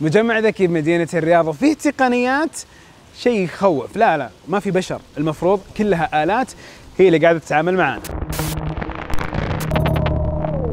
مجمع ذكي بمدينة الرياض وفيه تقنيات شيء يخوف لا لا ما في بشر المفروض كلها آلات هي اللي قاعدة تتعامل معنا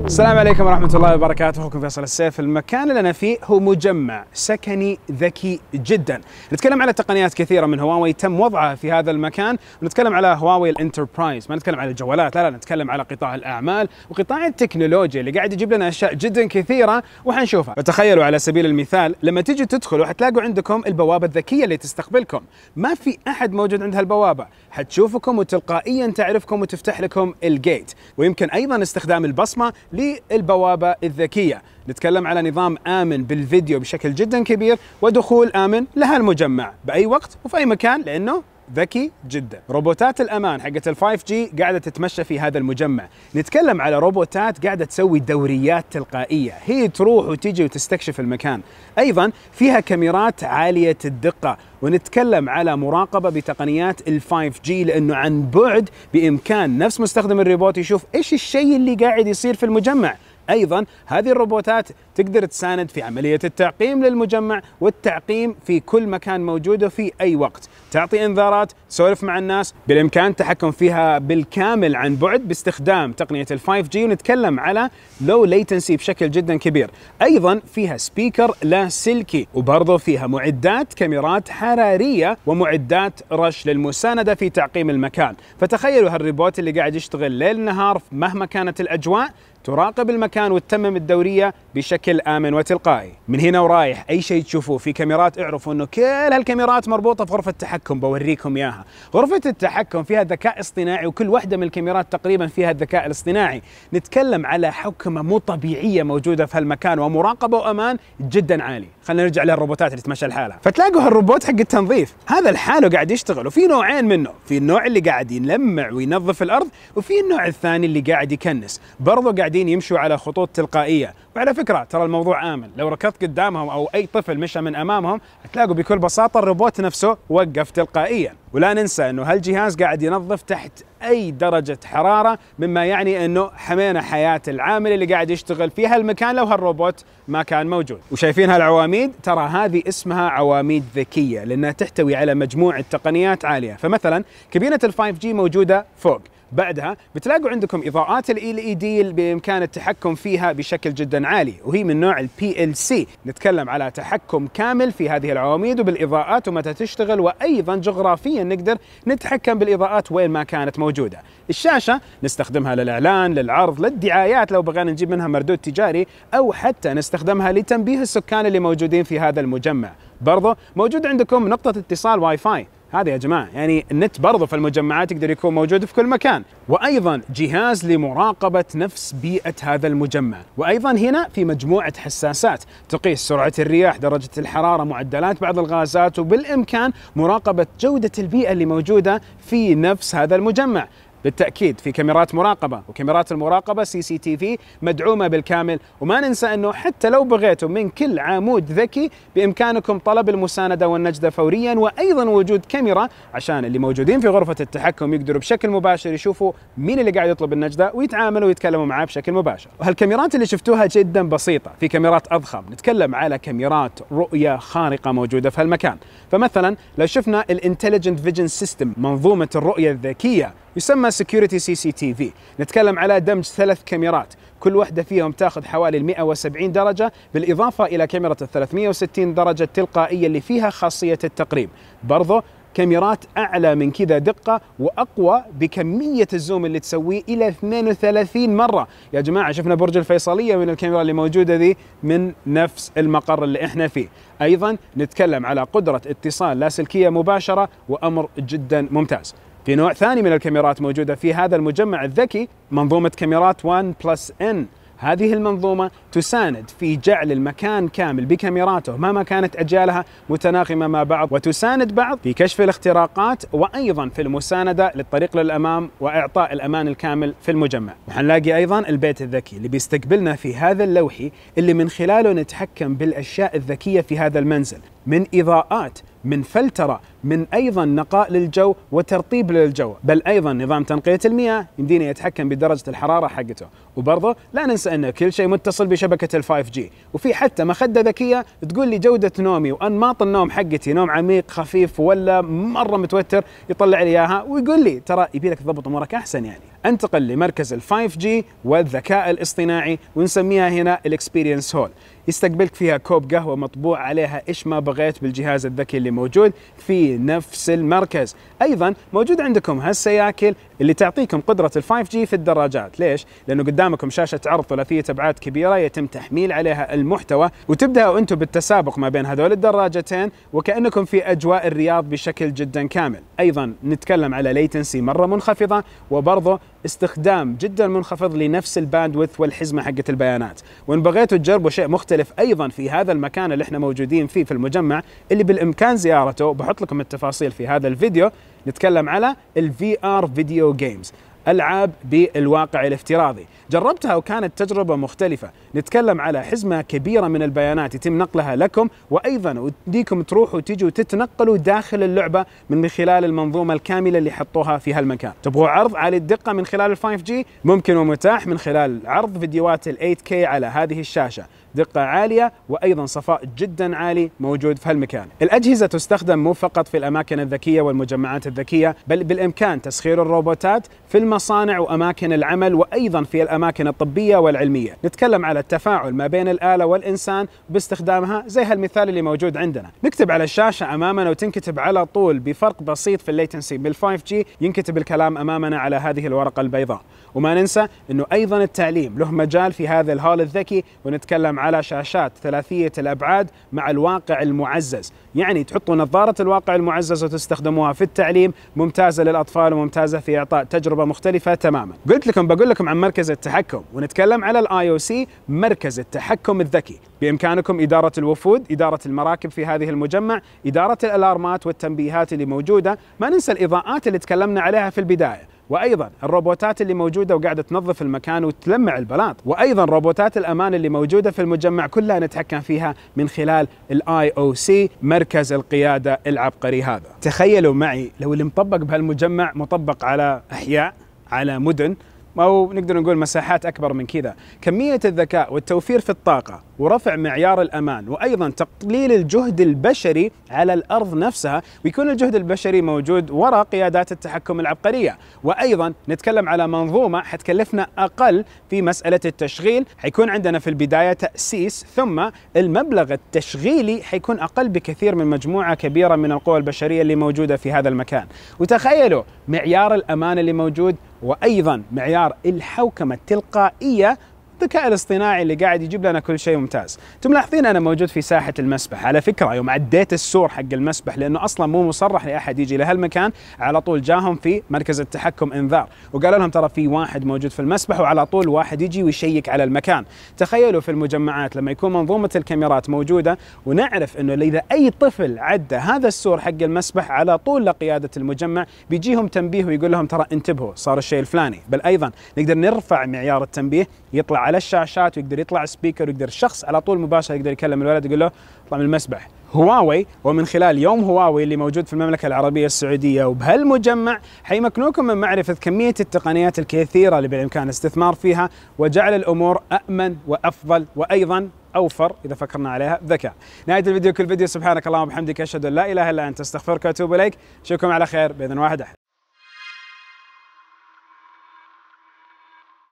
السلام عليكم ورحمة الله وبركاته، أخوكم فيصل السيف، المكان اللي أنا فيه هو مجمع سكني ذكي جدا، نتكلم على تقنيات كثيرة من هواوي تم وضعها في هذا المكان، ونتكلم على هواوي الانتربرايز، ما نتكلم على الجوالات، لا لا نتكلم على قطاع الأعمال وقطاع التكنولوجيا اللي قاعد يجيب لنا أشياء جدا كثيرة وحنشوفها، فتخيلوا على سبيل المثال لما تيجي تدخلوا حتلاقوا عندكم البوابة الذكية اللي تستقبلكم، ما في أحد موجود عند هالبوابة، حتشوفكم وتلقائيا تعرفكم وتفتح لكم الجيت، ويمكن أيضا استخدام البصمة للبوابة الذكية نتكلم على نظام آمن بالفيديو بشكل جدا كبير ودخول آمن لها المجمع بأي وقت وفي أي مكان لأنه ذكي جدا روبوتات الامان حقت ال5 جي قاعده تتمشى في هذا المجمع نتكلم على روبوتات قاعده تسوي دوريات تلقائيه هي تروح وتجي وتستكشف المكان ايضا فيها كاميرات عاليه الدقه ونتكلم على مراقبه بتقنيات ال5 جي لانه عن بعد بامكان نفس مستخدم الريبوت يشوف ايش الشيء اللي قاعد يصير في المجمع ايضا هذه الروبوتات تقدر تساند في عملية التعقيم للمجمع والتعقيم في كل مكان موجود وفي أي وقت تعطي إنذارات تسولف مع الناس بالإمكان التحكم فيها بالكامل عن بعد باستخدام تقنية الـ 5G ونتكلم على لو ليتنسي بشكل جدا كبير أيضا فيها سبيكر لاسلكي وبرضه فيها معدات كاميرات حرارية ومعدات رش للمساندة في تعقيم المكان فتخيلوا هالريبوت اللي قاعد يشتغل ليل نهار مهما كانت الأجواء تراقب المكان وتتمم الدورية بشكل بشكل آمن وتلقائي من هنا ورايح أي شيء تشوفوه في كاميرات اعرفوا أنه كل هالكاميرات مربوطة في غرفة التحكم بوريكم إياها غرفة التحكم فيها ذكاء اصطناعي وكل واحدة من الكاميرات تقريبا فيها الذكاء الاصطناعي نتكلم على حكمة مو طبيعية موجودة في هالمكان ومراقبة وأمان جدا عالي خلينا نرجع للروبوتات اللي تمشى لحالها فتلاقوا هالروبوت حق التنظيف هذا لحاله قاعد يشتغل وفي نوعين منه في النوع اللي قاعد يلمع وينظف الأرض وفي النوع الثاني اللي قاعد يكنس برضو قاعدين يمشوا على خطوط تلقائية وعلى فكره ترى الموضوع امن لو ركضت قدامهم او اي طفل مشى من امامهم تلاقوا بكل بساطه الروبوت نفسه وقف تلقائيا ولا ننسى انه هالجهاز قاعد ينظف تحت اي درجه حراره مما يعني انه حمينا حياه العامل اللي قاعد يشتغل في هالمكان لو هالروبوت ما كان موجود وشايفين هالعواميد ترى هذه اسمها عواميد ذكيه لانها تحتوي على مجموعه تقنيات عاليه فمثلا كابينه ال5G موجوده فوق بعدها بتلاقوا عندكم اضاءات ال e اي دي بامكان التحكم فيها بشكل جدا عالي وهي من نوع البي ال سي نتكلم على تحكم كامل في هذه العواميد وبالاضاءات ومتى تشتغل وايضا جغرافيا نقدر نتحكم بالاضاءات وين ما كانت موجوده الشاشه نستخدمها للاعلان للعرض للدعايات لو بغينا نجيب منها مردود تجاري او حتى نستخدمها لتنبيه السكان اللي موجودين في هذا المجمع برضه موجود عندكم نقطة اتصال واي فاي هذا يا جماعه يعني النت برضه في المجمعات يقدر يكون موجود في كل مكان وايضا جهاز لمراقبه نفس بيئه هذا المجمع وايضا هنا في مجموعه حساسات تقيس سرعه الرياح درجه الحراره معدلات بعض الغازات وبالامكان مراقبه جوده البيئه اللي موجوده في نفس هذا المجمع بالتاكيد في كاميرات مراقبه وكاميرات المراقبه سي سي تي في مدعومه بالكامل وما ننسى انه حتى لو بغيتم من كل عمود ذكي بامكانكم طلب المسانده والنجده فوريا وايضا وجود كاميرا عشان اللي موجودين في غرفه التحكم يقدروا بشكل مباشر يشوفوا مين اللي قاعد يطلب النجده ويتعاملوا ويتكلموا معاه بشكل مباشر وهالكاميرات اللي شفتوها جدا بسيطه في كاميرات اضخم نتكلم على كاميرات رؤيه خارقه موجوده في هالمكان فمثلا لو شفنا الانتليجنت فيجن سيستم منظومه الرؤيه الذكيه يسمى سكيورتي سي سي تي في نتكلم على دمج ثلاث كاميرات كل واحدة فيهم تاخذ حوالي 170 درجة بالإضافة إلى كاميرا ال 360 درجة التلقائية اللي فيها خاصية التقريب برضو كاميرات أعلى من كذا دقة وأقوى بكمية الزوم اللي تسويه إلى 32 مرة يا جماعة شفنا برج الفيصلية من الكاميرا اللي موجودة ذي من نفس المقر اللي إحنا فيه أيضا نتكلم على قدرة اتصال لاسلكية مباشرة وأمر جدا ممتاز في نوع ثاني من الكاميرات موجودة في هذا المجمع الذكي منظومة كاميرات 1 بلس ان هذه المنظومة تساند في جعل المكان كامل بكاميراته مهما كانت أجيالها متناغمة مع بعض وتساند بعض في كشف الاختراقات وأيضا في المساندة للطريق للأمام وإعطاء الأمان الكامل في المجمع وحنلاقي أيضا البيت الذكي اللي بيستقبلنا في هذا اللوحي اللي من خلاله نتحكم بالأشياء الذكية في هذا المنزل من إضاءات من فلترة من ايضا نقاء للجو وترطيب للجو بل ايضا نظام تنقيه المياه يمدينا يتحكم بدرجه الحراره حقته وبرضه لا ننسى ان كل شيء متصل بشبكه ال5 جي وفي حتى مخده ذكيه تقول لي جوده نومي وانماط النوم حقتي نوم عميق خفيف ولا مره متوتر يطلع لي اياها ويقول لي ترى يبي لك تضبط امورك احسن يعني انتقل لمركز ال5 جي والذكاء الاصطناعي ونسميها هنا الاكسبيرينس هول يستقبلك فيها كوب قهوه مطبوع عليها ايش ما بغيت بالجهاز الذكي اللي موجود في في نفس المركز ايضا موجود عندكم هالسياكل اللي تعطيكم قدرة ال 5G في الدراجات ليش؟ لأنه قدامكم شاشة عرض ثلاثية أبعاد كبيرة يتم تحميل عليها المحتوى وتبدأوا أنتم بالتسابق ما بين هذول الدراجتين وكأنكم في أجواء الرياض بشكل جدا كامل أيضا نتكلم على ليتنسي مرة منخفضة وبرضه استخدام جدا منخفض لنفس الباندوث والحزمه حقه البيانات، وان بغيتوا تجربوا شيء مختلف ايضا في هذا المكان اللي احنا موجودين فيه في المجمع اللي بالامكان زيارته بحط لكم التفاصيل في هذا الفيديو نتكلم على الفي ار فيديو جيمز العاب بالواقع الافتراضي جربتها وكانت تجربه مختلفه نتكلم على حزمه كبيره من البيانات يتم نقلها لكم وايضا وديكم تروحوا وتجوا تتنقلوا داخل اللعبه من خلال المنظومه الكامله اللي حطوها في هالمكان تبغوا عرض عالي الدقه من خلال ال 5 جي ممكن ومتاح من خلال عرض فيديوهات ال 8 كي على هذه الشاشه دقة عالية وأيضا صفاء جدا عالي موجود في هالمكان الأجهزة تستخدم مو فقط في الأماكن الذكية والمجمعات الذكية بل بالإمكان تسخير الروبوتات في المصانع وأماكن العمل وأيضا في الأماكن الطبية والعلمية نتكلم على التفاعل ما بين الآلة والإنسان باستخدامها زي هالمثال اللي موجود عندنا نكتب على الشاشة أمامنا وتنكتب على طول بفرق بسيط في الليتنسي بال 5G ينكتب الكلام أمامنا على هذه الورقة البيضاء وما ننسى أنه أيضا التعليم له مجال في هذا الهول الذكي ونتكلم على شاشات ثلاثية الأبعاد مع الواقع المعزز يعني تحطوا نظارة الواقع المعزز وتستخدموها في التعليم ممتازة للأطفال وممتازة في إعطاء تجربة تجربه مختلفه تماما قلت لكم بقول لكم عن مركز التحكم ونتكلم على الاي او سي مركز التحكم الذكي بامكانكم اداره الوفود اداره المراكب في هذه المجمع اداره الالارمات والتنبيهات اللي موجوده ما ننسى الاضاءات اللي تكلمنا عليها في البدايه وايضا الروبوتات اللي موجوده وقاعده تنظف المكان وتلمع البلاط وايضا روبوتات الامان اللي موجوده في المجمع كلها نتحكم فيها من خلال الاي او سي مركز القياده العبقري هذا تخيلوا معي لو اللي مطبق بهالمجمع مطبق على احياء على مدن او نقدر نقول مساحات اكبر من كذا، كميه الذكاء والتوفير في الطاقه ورفع معيار الامان وايضا تقليل الجهد البشري على الارض نفسها ويكون الجهد البشري موجود وراء قيادات التحكم العبقريه، وايضا نتكلم على منظومه حتكلفنا اقل في مساله التشغيل، حيكون عندنا في البدايه تاسيس ثم المبلغ التشغيلي حيكون اقل بكثير من مجموعه كبيره من القوى البشريه اللي موجوده في هذا المكان، وتخيلوا معيار الامان اللي موجود وأيضا معيار الحوكمة التلقائية الذكاء الاصطناعي اللي قاعد يجيب لنا كل شيء ممتاز انتم ملاحظين انا موجود في ساحه المسبح على فكره يوم عديت السور حق المسبح لانه اصلا مو مصرح لاحد يجي لهالمكان على طول جاهم في مركز التحكم انذار وقالوا لهم ترى في واحد موجود في المسبح وعلى طول واحد يجي ويشيك على المكان تخيلوا في المجمعات لما يكون منظومه الكاميرات موجوده ونعرف انه اذا اي طفل عدى هذا السور حق المسبح على طول لقياده المجمع بيجيهم تنبيه ويقول لهم ترى انتبهوا صار الشيء الفلاني بل ايضا نقدر نرفع معيار التنبيه يطلع على على الشاشات ويقدر يطلع سبيكر ويقدر الشخص على طول مباشره يقدر يكلم الولد يقول له اطلع من المسبح هواوي ومن خلال يوم هواوي اللي موجود في المملكة العربية السعودية وبهالمجمع حيمكنوكم من معرفة كمية التقنيات الكثيرة اللي بالإمكان الاستثمار فيها وجعل الأمور امن وأفضل وأيضا أوفر إذا فكرنا عليها ذكاء نهاية الفيديو كل فيديو سبحانك اللهم وبحمدك أشهد أن لا إله إلا أنت أستغفرك وأتوب إليك أشوفكم على خير بإذن واحد أحد